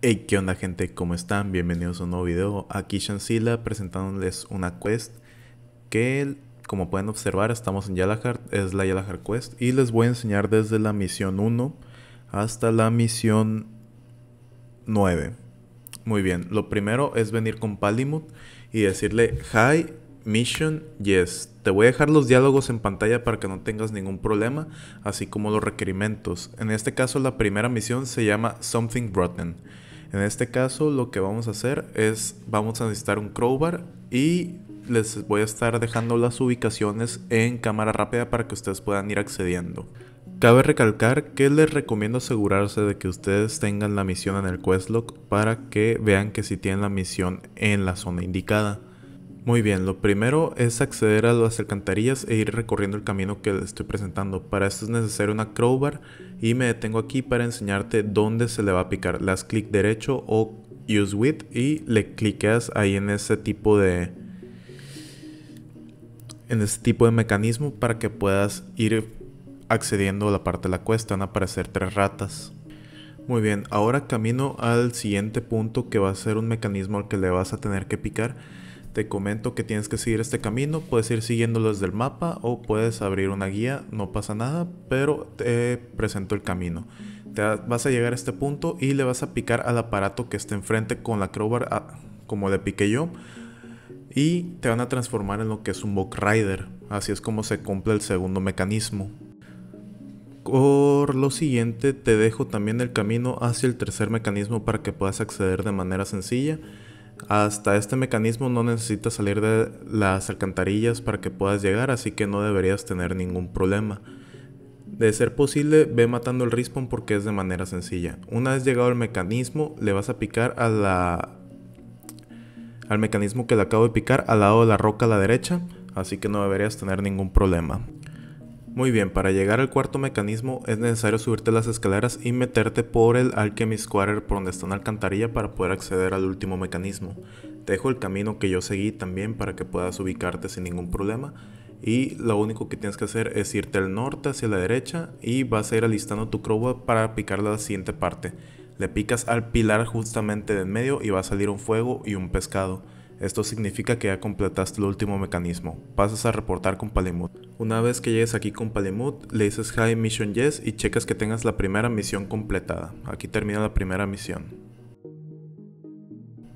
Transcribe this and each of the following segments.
Hey, ¿qué onda gente? ¿Cómo están? Bienvenidos a un nuevo video. Aquí Shansila presentándoles una quest que, como pueden observar, estamos en Yalahar, es la Yalahar Quest. Y les voy a enseñar desde la misión 1 hasta la misión 9. Muy bien, lo primero es venir con Palimut y decirle, Hi, Mission, yes. Te voy a dejar los diálogos en pantalla para que no tengas ningún problema, así como los requerimientos. En este caso la primera misión se llama Something Rotten en este caso lo que vamos a hacer es, vamos a necesitar un crowbar y les voy a estar dejando las ubicaciones en cámara rápida para que ustedes puedan ir accediendo. Cabe recalcar que les recomiendo asegurarse de que ustedes tengan la misión en el Questlog para que vean que si tienen la misión en la zona indicada. Muy bien, lo primero es acceder a las alcantarillas e ir recorriendo el camino que les estoy presentando. Para esto es necesario una crowbar y me detengo aquí para enseñarte dónde se le va a picar. Las das clic derecho o use with y le cliqueas ahí en ese tipo de en ese tipo de mecanismo para que puedas ir accediendo a la parte de la cuesta. Van a aparecer tres ratas. Muy bien, ahora camino al siguiente punto que va a ser un mecanismo al que le vas a tener que picar te comento que tienes que seguir este camino, puedes ir siguiéndolo desde el mapa o puedes abrir una guía, no pasa nada, pero te presento el camino. Te vas a llegar a este punto y le vas a picar al aparato que está enfrente con la crowbar, ah, como le piqué yo, y te van a transformar en lo que es un Bok Rider. Así es como se cumple el segundo mecanismo. Por lo siguiente te dejo también el camino hacia el tercer mecanismo para que puedas acceder de manera sencilla. Hasta este mecanismo no necesitas salir de las alcantarillas para que puedas llegar, así que no deberías tener ningún problema. De ser posible, ve matando el respawn porque es de manera sencilla. Una vez llegado al mecanismo, le vas a picar al mecanismo que le acabo de picar al lado de la roca a la derecha, así que no deberías tener ningún problema. Muy bien, para llegar al cuarto mecanismo es necesario subirte las escaleras y meterte por el Alchemist Quarter por donde está una alcantarilla para poder acceder al último mecanismo. Te dejo el camino que yo seguí también para que puedas ubicarte sin ningún problema y lo único que tienes que hacer es irte al norte hacia la derecha y vas a ir alistando tu crowbar para picar la siguiente parte. Le picas al pilar justamente en medio y va a salir un fuego y un pescado. Esto significa que ya completaste el último mecanismo. Pasas a reportar con Palimut. Una vez que llegues aquí con Palimut, le dices Hi Mission Yes y checas que tengas la primera misión completada. Aquí termina la primera misión.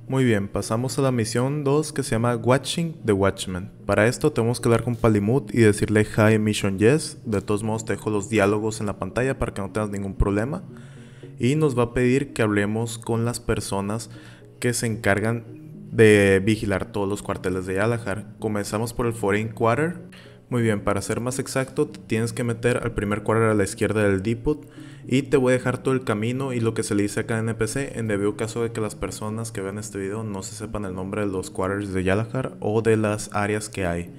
Muy bien, pasamos a la misión 2 que se llama Watching the Watchman. Para esto tenemos que hablar con Palimut y decirle Hi Mission Yes. De todos modos te dejo los diálogos en la pantalla para que no tengas ningún problema. Y nos va a pedir que hablemos con las personas que se encargan de vigilar todos los cuarteles de Yalahar. Comenzamos por el Foreign Quarter. Muy bien, para ser más exacto, tienes que meter al primer quarter a la izquierda del depot y te voy a dejar todo el camino y lo que se le dice acá en NPC en debido caso de que las personas que vean este video no se sepan el nombre de los quarters de Yalahar o de las áreas que hay.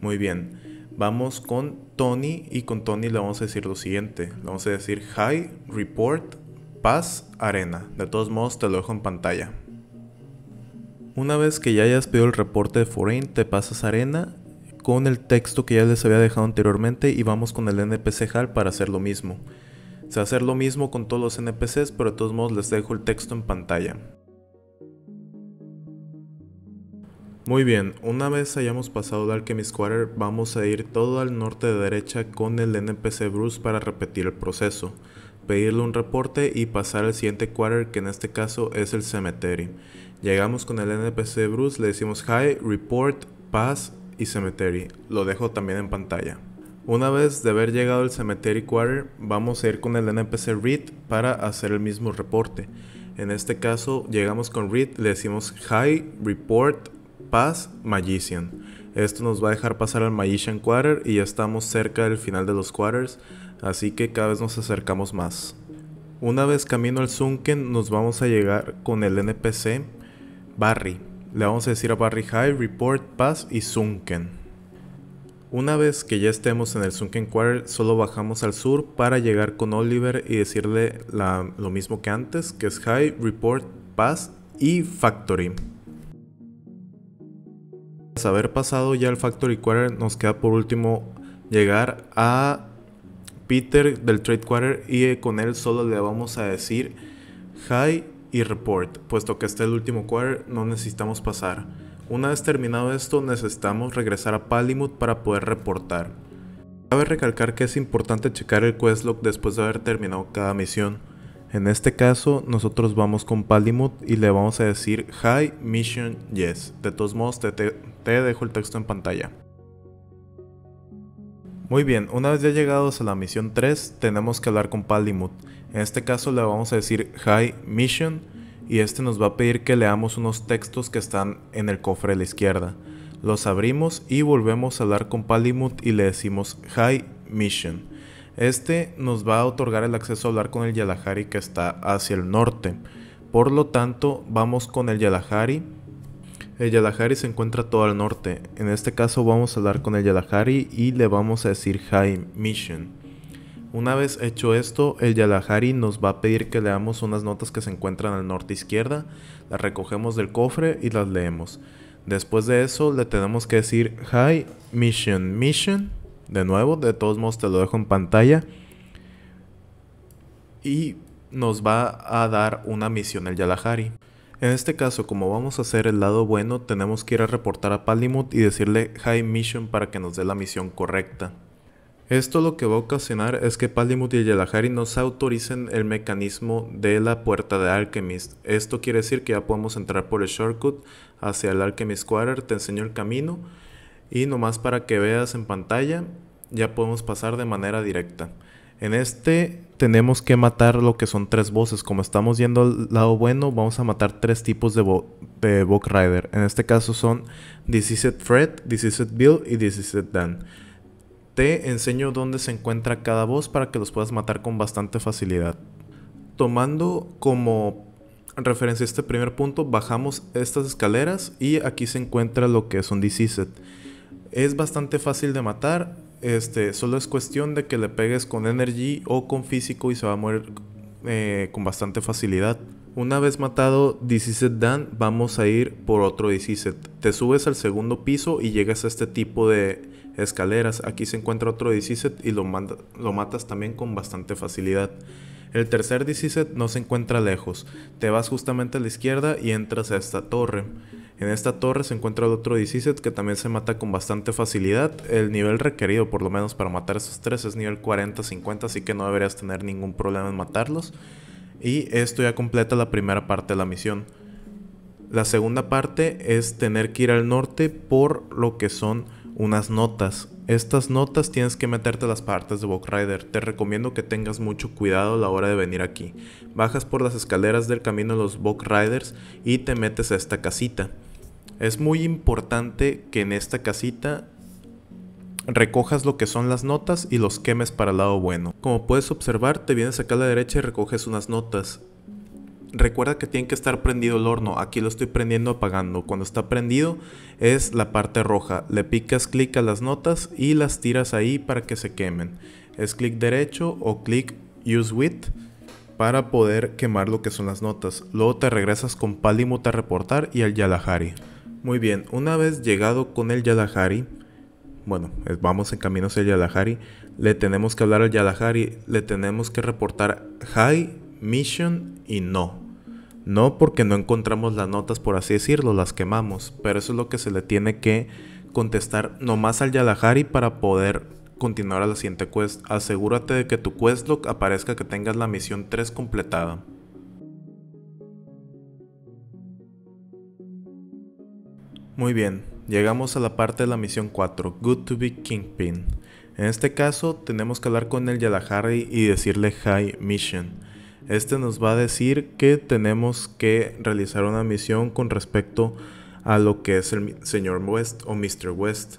Muy bien, vamos con Tony y con Tony le vamos a decir lo siguiente. Le vamos a decir hi, report, paz, arena. De todos modos te lo dejo en pantalla. Una vez que ya hayas pedido el reporte de Foreign, te pasas Arena con el texto que ya les había dejado anteriormente y vamos con el NPC HAL para hacer lo mismo. Se hace hacer lo mismo con todos los NPCs, pero de todos modos les dejo el texto en pantalla. Muy bien, una vez hayamos pasado el Alchemist Square vamos a ir todo al norte de derecha con el NPC Bruce para repetir el proceso pedirle un reporte y pasar al siguiente quarter que en este caso es el Cemetery. Llegamos con el NPC Bruce, le decimos hi, report, pass y Cemetery. Lo dejo también en pantalla. Una vez de haber llegado al Cemetery quarter, vamos a ir con el NPC Reed para hacer el mismo reporte. En este caso, llegamos con Reed, le decimos Hi, Report, Pass, Magician. Esto nos va a dejar pasar al Magician Quarter y ya estamos cerca del final de los quarters así que cada vez nos acercamos más. Una vez camino al Sunken nos vamos a llegar con el NPC Barry. Le vamos a decir a Barry High, Report, Pass y Sunken. Una vez que ya estemos en el Sunken Quarter, solo bajamos al sur para llegar con Oliver y decirle lo mismo que antes, que es High, Report, Pass y Factory. Tras haber pasado ya el Factory Quarter, nos queda por último llegar a Peter del Trade Quarter y eh, con él solo le vamos a decir hi y report, puesto que este es el último quarter no necesitamos pasar. Una vez terminado esto necesitamos regresar a Palimut para poder reportar. Cabe recalcar que es importante checar el quest log después de haber terminado cada misión. En este caso, nosotros vamos con Palimut y le vamos a decir Hi Mission Yes. De todos modos, te dejo el texto en pantalla. Muy bien, una vez ya llegados a la misión 3, tenemos que hablar con Palimut. En este caso le vamos a decir Hi Mission y este nos va a pedir que leamos unos textos que están en el cofre de la izquierda. Los abrimos y volvemos a hablar con Palimut y le decimos Hi Mission. Este nos va a otorgar el acceso a hablar con el Yalahari que está hacia el norte. Por lo tanto, vamos con el Yalahari el Yalahari se encuentra todo al norte. En este caso vamos a hablar con el Yalahari y le vamos a decir Hi, Mission. Una vez hecho esto, el Yalahari nos va a pedir que leamos unas notas que se encuentran al norte izquierda, las recogemos del cofre y las leemos. Después de eso le tenemos que decir Hi, Mission Mission. De nuevo, de todos modos te lo dejo en pantalla. Y nos va a dar una misión el Yalahari. En este caso, como vamos a hacer el lado bueno, tenemos que ir a reportar a Palimut y decirle High Mission para que nos dé la misión correcta. Esto lo que va a ocasionar es que Palimut y Yelahari nos autoricen el mecanismo de la puerta de Alchemist. Esto quiere decir que ya podemos entrar por el shortcut hacia el Alchemist Quarter, te enseño el camino y nomás para que veas en pantalla ya podemos pasar de manera directa. En este tenemos que matar lo que son tres voces. Como estamos yendo al lado bueno, vamos a matar tres tipos de, bock Rider. En este caso son This Fred, This Bill y This Dan. Te enseño dónde se encuentra cada voz para que los puedas matar con bastante facilidad. Tomando como referencia este primer punto, bajamos estas escaleras y aquí se encuentra lo que son This Es bastante fácil de matar este, solo es cuestión de que le pegues con energy o con físico y se va a morir eh, con bastante facilidad. Una vez matado Deceased Dan, vamos a ir por otro Deceased. Te subes al segundo piso y llegas a este tipo de escaleras. Aquí se encuentra otro Deceased y lo, lo matas también con bastante facilidad. El tercer 17 no se encuentra lejos, te vas justamente a la izquierda y entras a esta torre. En esta torre se encuentra el otro 17 que también se mata con bastante facilidad. El nivel requerido por lo menos para matar esos tres es nivel 40-50, así que no deberías tener ningún problema en matarlos. Y esto ya completa la primera parte de la misión. La segunda parte es tener que ir al norte por lo que son unas notas. Estas notas tienes que meterte a las partes de Bokrider. Rider. Te recomiendo que tengas mucho cuidado a la hora de venir aquí. Bajas por las escaleras del camino de los Bokriders Riders y te metes a esta casita. Es muy importante que en esta casita recojas lo que son las notas y los quemes para el lado bueno. Como puedes observar, te vienes acá a la derecha y recoges unas notas. Recuerda que tiene que estar prendido el horno. Aquí lo estoy prendiendo apagando. Cuando está prendido es la parte roja. Le picas clic a las notas y las tiras ahí para que se quemen. Es clic derecho o clic use with para poder quemar lo que son las notas. Luego te regresas con Palimut a reportar y al Yalahari. Muy bien, una vez llegado con el Yalahari, bueno, vamos en camino hacia el Yalahari, le tenemos que hablar al Yalahari, le tenemos que reportar Hi Mission y No. No porque no encontramos las notas, por así decirlo, las quemamos, pero eso es lo que se le tiene que contestar nomás al Yalahari para poder continuar a la siguiente quest. Asegúrate de que tu quest log aparezca que tengas la misión 3 completada. Muy bien, llegamos a la parte de la misión 4, Good to be Kingpin. En este caso, tenemos que hablar con el Yalahari y decirle Hi Mission. Este nos va a decir que tenemos que realizar una misión con respecto a lo que es el señor West o Mr. West.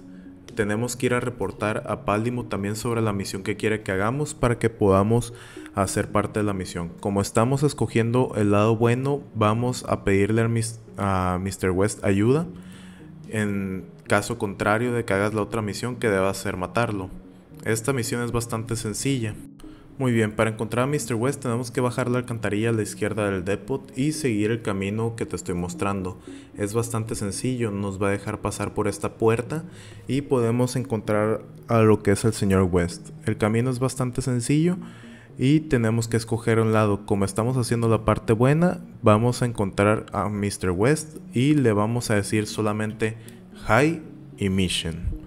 Tenemos que ir a reportar a Paldimo también sobre la misión que quiere que hagamos para que podamos hacer parte de la misión. Como estamos escogiendo el lado bueno, vamos a pedirle a Mr. West ayuda. En caso contrario de que hagas la otra misión que deba ser matarlo. Esta misión es bastante sencilla. Muy bien, para encontrar a Mr. West tenemos que bajar la alcantarilla a la izquierda del depot y seguir el camino que te estoy mostrando. Es bastante sencillo, nos va a dejar pasar por esta puerta y podemos encontrar a lo que es el señor West. El camino es bastante sencillo y tenemos que escoger un lado. Como estamos haciendo la parte buena, vamos a encontrar a Mr. West y le vamos a decir solamente Hi y Mission.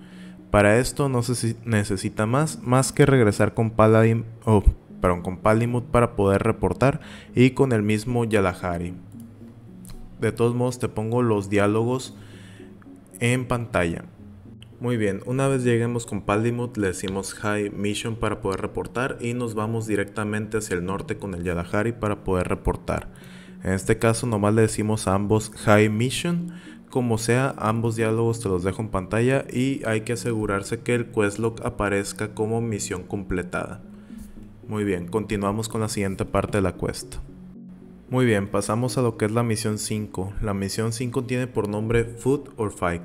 Para esto no se necesita más, más que regresar con Paladin, oh, perdón, con Palimut para poder reportar y con el mismo Yalahari. De todos modos te pongo los diálogos en pantalla. Muy bien, una vez lleguemos con Palimut le decimos High Mission para poder reportar y nos vamos directamente hacia el norte con el Yalahari para poder reportar. En este caso nomás le decimos a ambos High Mission como sea, ambos diálogos te los dejo en pantalla y hay que asegurarse que el log aparezca como misión completada. Muy bien, continuamos con la siguiente parte de la cuesta. Muy bien, pasamos a lo que es la misión 5. La misión 5 tiene por nombre Food or Fight.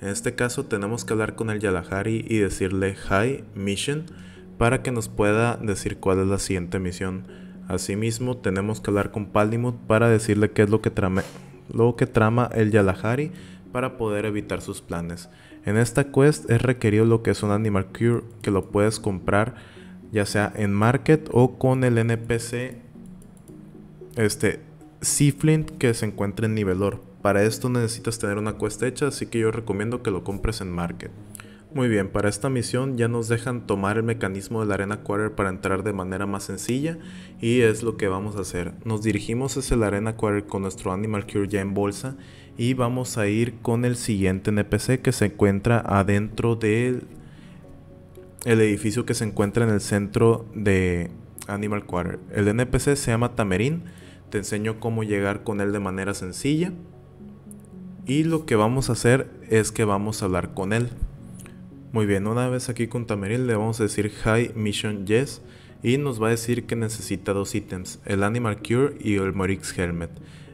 En este caso tenemos que hablar con el Yalahari y decirle Hi Mission para que nos pueda decir cuál es la siguiente misión. Asimismo, tenemos que hablar con Palimut para decirle qué es lo que trame Luego que trama el Yalahari para poder evitar sus planes. En esta quest es requerido lo que es un Animal Cure que lo puedes comprar ya sea en Market o con el NPC este que se encuentra en Nivelor. Para esto necesitas tener una quest hecha, así que yo recomiendo que lo compres en Market. Muy bien, para esta misión ya nos dejan tomar el mecanismo de la arena quarter para entrar de manera más sencilla y es lo que vamos a hacer. Nos dirigimos hacia la arena quarter con nuestro Animal Cure ya en bolsa y vamos a ir con el siguiente NPC que se encuentra adentro del el edificio que se encuentra en el centro de Animal Quarter. El NPC se llama Tamerin te enseño cómo llegar con él de manera sencilla y lo que vamos a hacer es que vamos a hablar con él. Muy bien, una vez aquí con Tameril le vamos a decir Hi Mission Yes y nos va a decir que necesita dos ítems, el Animal Cure y el Morix Helmet.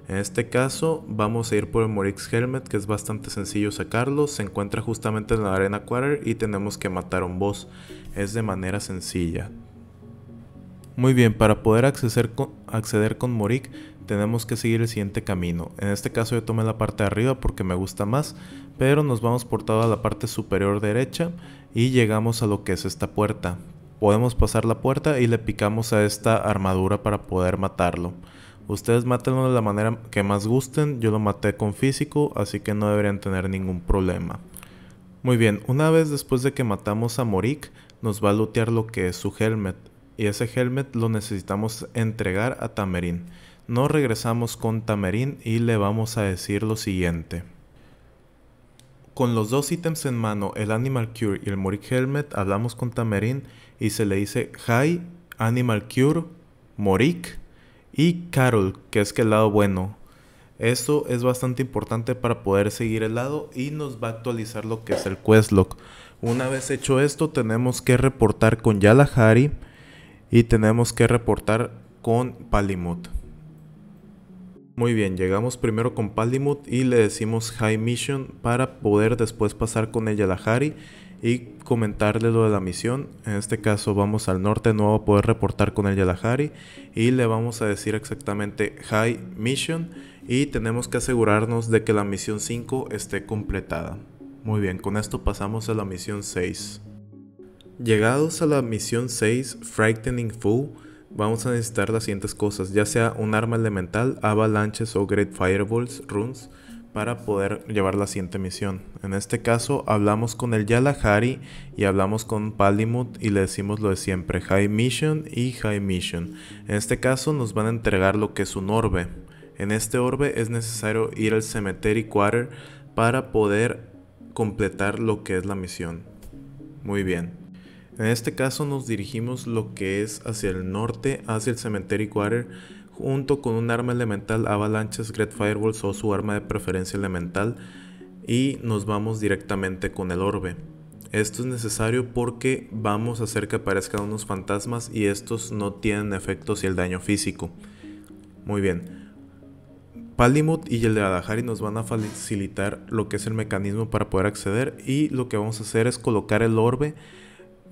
En este caso vamos a ir por el Morix Helmet que es bastante sencillo sacarlo, se encuentra justamente en la arena quarter y tenemos que matar a un boss, es de manera sencilla. Muy bien, para poder acceder con, acceder con Morik tenemos que seguir el siguiente camino. En este caso yo tomé la parte de arriba porque me gusta más, pero nos vamos por a la parte superior derecha y llegamos a lo que es esta puerta. Podemos pasar la puerta y le picamos a esta armadura para poder matarlo. Ustedes matenlo de la manera que más gusten, yo lo maté con físico, así que no deberían tener ningún problema. Muy bien, una vez después de que matamos a Morik, nos va a lootear lo que es su helmet, y ese helmet lo necesitamos entregar a Tamerin nos regresamos con Tamerin y le vamos a decir lo siguiente. Con los dos ítems en mano, el Animal Cure y el Morik Helmet, hablamos con Tamerin y se le dice Hi, Animal Cure, Morik y Carol, que es que el lado bueno. Esto es bastante importante para poder seguir el lado y nos va a actualizar lo que es el quest log. Una vez hecho esto, tenemos que reportar con Yalahari y tenemos que reportar con Palimut. Muy bien, llegamos primero con Palimut y le decimos High Mission para poder después pasar con el Yalahari y comentarle lo de la misión. En este caso vamos al norte no va a poder reportar con el Yalahari y le vamos a decir exactamente High Mission y tenemos que asegurarnos de que la misión 5 esté completada. Muy bien, con esto pasamos a la misión 6. Llegados a la misión 6, Frightening Fool, vamos a necesitar las siguientes cosas, ya sea un arma elemental, avalanches o great fireballs, runes, para poder llevar la siguiente misión. En este caso hablamos con el Yalahari y hablamos con Palimut y le decimos lo de siempre, High Mission y High Mission. En este caso nos van a entregar lo que es un orbe. En este orbe es necesario ir al Cemetery Quarter para poder completar lo que es la misión. Muy bien. En este caso nos dirigimos lo que es hacia el norte, hacia el cementerio Quarter, junto con un arma elemental Avalanches Great Firewalls o su arma de preferencia elemental y nos vamos directamente con el orbe. Esto es necesario porque vamos a hacer que aparezcan unos fantasmas y estos no tienen efectos y el daño físico. Muy bien. Palimut y el de Adahari nos van a facilitar lo que es el mecanismo para poder acceder y lo que vamos a hacer es colocar el orbe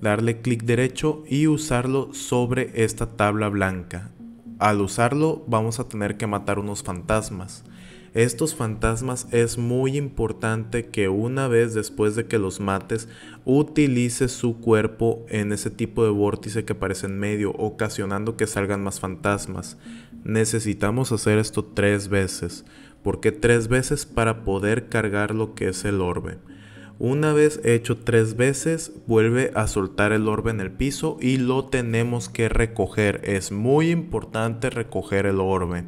darle clic derecho y usarlo sobre esta tabla blanca. Al usarlo vamos a tener que matar unos fantasmas. Estos fantasmas es muy importante que una vez después de que los mates utilices su cuerpo en ese tipo de vórtice que aparece en medio, ocasionando que salgan más fantasmas. Necesitamos hacer esto tres veces. Porque tres veces? Para poder cargar lo que es el orbe. Una vez hecho tres veces, vuelve a soltar el orbe en el piso y lo tenemos que recoger. Es muy importante recoger el orbe.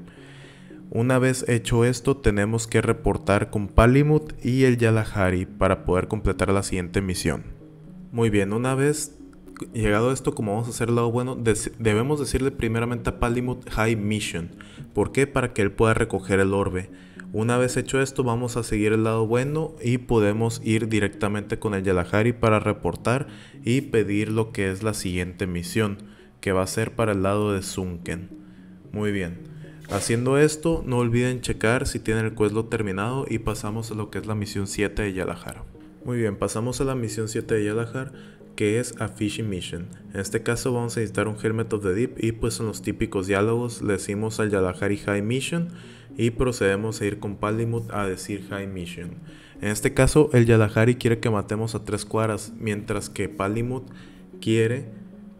Una vez hecho esto, tenemos que reportar con Palimut y el Yalahari para poder completar la siguiente misión. Muy bien, una vez llegado a esto, como vamos a hacer el lado bueno, debemos decirle primeramente a Palimut High Mission. ¿Por qué? Para que él pueda recoger el orbe. Una vez hecho esto, vamos a seguir el lado bueno y podemos ir directamente con el Yalahari para reportar y pedir lo que es la siguiente misión, que va a ser para el lado de Sunken. Muy bien. Haciendo esto, no olviden checar si tienen el cueslo terminado y pasamos a lo que es la misión 7 de Yalahar. Muy bien, pasamos a la misión 7 de Yalahar que es A Fishing Mission. En este caso vamos a necesitar un Helmet of the Deep y pues en los típicos diálogos le decimos al Yadahari High Mission y procedemos a ir con Palimut a decir High Mission. En este caso el Yadahari quiere que matemos a tres cuaras mientras que Palimut quiere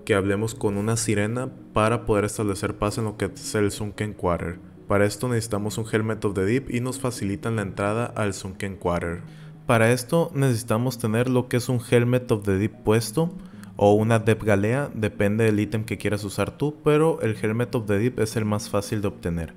que hablemos con una sirena para poder establecer paz en lo que es el Sunken Quarter. Para esto necesitamos un Helmet of the Deep y nos facilitan la entrada al Sunken Quarter. Para esto necesitamos tener lo que es un Helmet of the Deep puesto o una Deep Galea, depende del ítem que quieras usar tú, pero el Helmet of the Deep es el más fácil de obtener.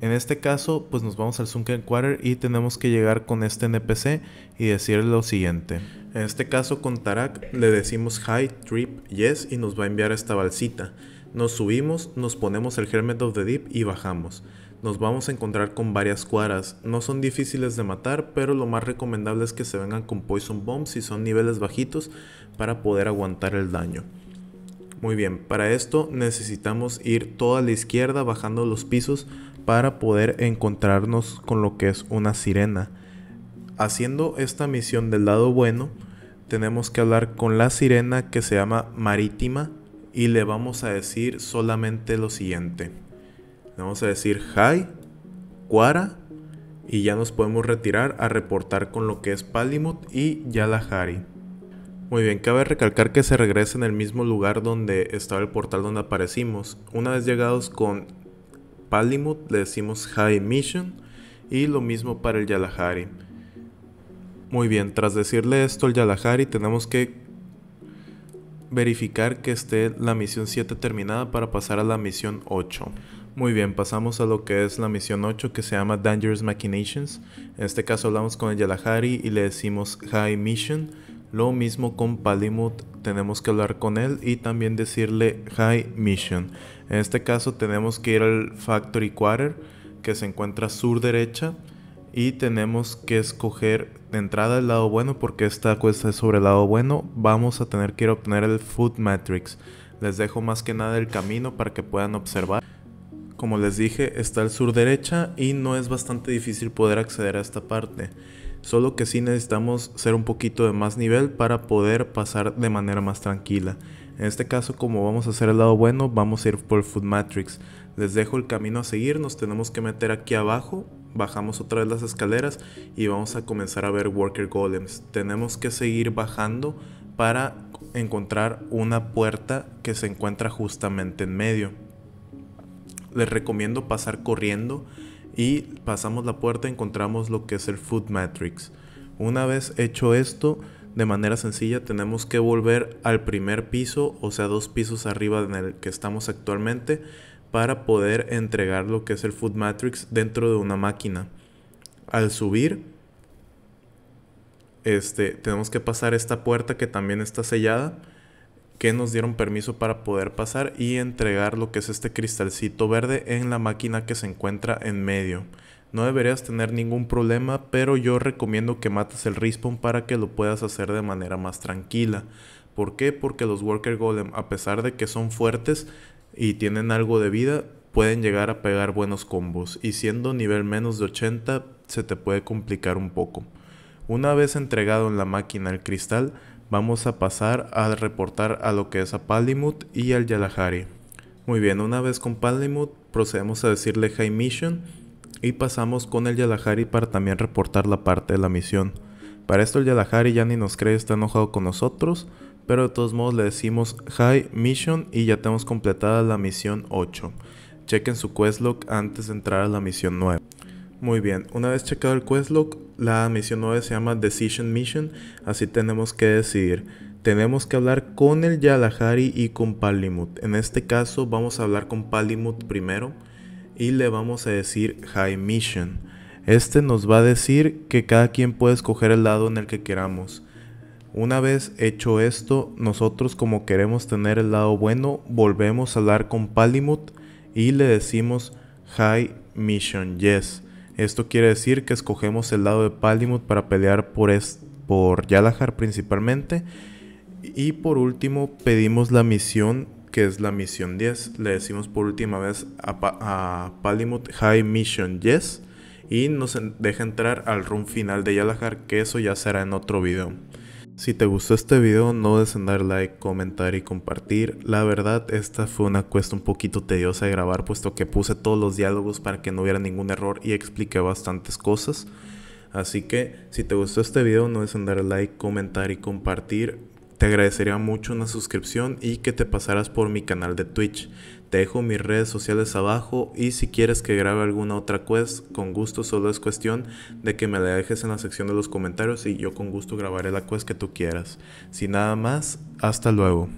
En este caso, pues nos vamos al Sunken Quarter y tenemos que llegar con este NPC y decirle lo siguiente. En este caso con Tarak le decimos Hi, Trip, Yes y nos va a enviar esta balsita. Nos subimos, nos ponemos el Hermit of the Deep y bajamos. Nos vamos a encontrar con varias cuaras, no son difíciles de matar, pero lo más recomendable es que se vengan con Poison Bombs si son niveles bajitos para poder aguantar el daño. Muy bien, para esto necesitamos ir toda la izquierda bajando los pisos para poder encontrarnos con lo que es una sirena. Haciendo esta misión del lado bueno, tenemos que hablar con la sirena que se llama Marítima y le vamos a decir solamente lo siguiente. Le vamos a decir hi, quara y ya nos podemos retirar a reportar con lo que es Palimut y Yalahari. Muy bien, cabe recalcar que se regresa en el mismo lugar donde estaba el portal donde aparecimos. Una vez llegados con Palimut le decimos Hi Mission y lo mismo para el Yalahari. Muy bien, tras decirle esto al Yalahari tenemos que verificar que esté la misión 7 terminada para pasar a la misión 8. Muy bien, pasamos a lo que es la misión 8 que se llama Dangerous Machinations. En este caso hablamos con el Yalahari y le decimos High Mission. Lo mismo con Palimut, tenemos que hablar con él y también decirle High Mission. En este caso tenemos que ir al Factory Quarter que se encuentra sur derecha y tenemos que escoger de entrada el lado bueno porque esta cuesta es sobre el lado bueno. Vamos a tener que ir a obtener el Food Matrix. Les dejo más que nada el camino para que puedan observar. Como les dije, está al sur derecha y no es bastante difícil poder acceder a esta parte. Solo que sí necesitamos ser un poquito de más nivel para poder pasar de manera más tranquila. En este caso, como vamos a hacer el lado bueno, vamos a ir por Food Matrix. Les dejo el camino a seguir, nos tenemos que meter aquí abajo, bajamos otra vez las escaleras y vamos a comenzar a ver Worker Golems. Tenemos que seguir bajando para encontrar una puerta que se encuentra justamente en medio. Les recomiendo pasar corriendo y pasamos la puerta encontramos lo que es el Food Matrix. Una vez hecho esto, de manera sencilla tenemos que volver al primer piso, o sea, dos pisos arriba en el que estamos actualmente para poder entregar lo que es el Food Matrix dentro de una máquina. Al subir, este, tenemos que pasar esta puerta que también está sellada, que nos dieron permiso para poder pasar y entregar lo que es este cristalcito verde en la máquina que se encuentra en medio. No deberías tener ningún problema, pero yo recomiendo que mates el respawn para que lo puedas hacer de manera más tranquila. ¿Por qué? Porque los Worker Golem, a pesar de que son fuertes, y tienen algo de vida, pueden llegar a pegar buenos combos y siendo nivel menos de 80 se te puede complicar un poco. Una vez entregado en la máquina el cristal, vamos a pasar a reportar a lo que es a Palimut y al Yalahari. Muy bien, una vez con Palimut procedemos a decirle High Mission y pasamos con el Yalahari para también reportar la parte de la misión. Para esto el Yalahari ya ni nos cree está enojado con nosotros, pero de todos modos le decimos High Mission y ya tenemos completada la misión 8. Chequen su quest log antes de entrar a la misión 9. Muy bien, una vez checado el quest log, la misión 9 se llama Decision Mission, así tenemos que decidir. Tenemos que hablar con el Yalahari y con Palimut. En este caso vamos a hablar con Palimut primero y le vamos a decir High Mission. Este nos va a decir que cada quien puede escoger el lado en el que queramos. Una vez hecho esto, nosotros como queremos tener el lado bueno, volvemos a hablar con Palimut y le decimos High Mission Yes. Esto quiere decir que escogemos el lado de Palimut para pelear por, por Yalahar principalmente. Y por último pedimos la misión, que es la misión 10. Le decimos por última vez a, Palimut High Mission Yes. Y nos deja entrar al run final de Yalahar, que eso ya será en otro video. Si te gustó este video no des de dar like, comentar y compartir. La verdad esta fue una cuesta un poquito tediosa de grabar puesto que puse todos los diálogos para que no hubiera ningún error y expliqué bastantes cosas. Así que si te gustó este video no des de dar like, comentar y compartir. Te agradecería mucho una suscripción y que te pasaras por mi canal de Twitch. Te dejo mis redes sociales abajo y si quieres que grabe alguna otra quest, con gusto solo es cuestión de que me la dejes en la sección de los comentarios y yo con gusto grabaré la quest que tú quieras. Sin nada más, hasta luego.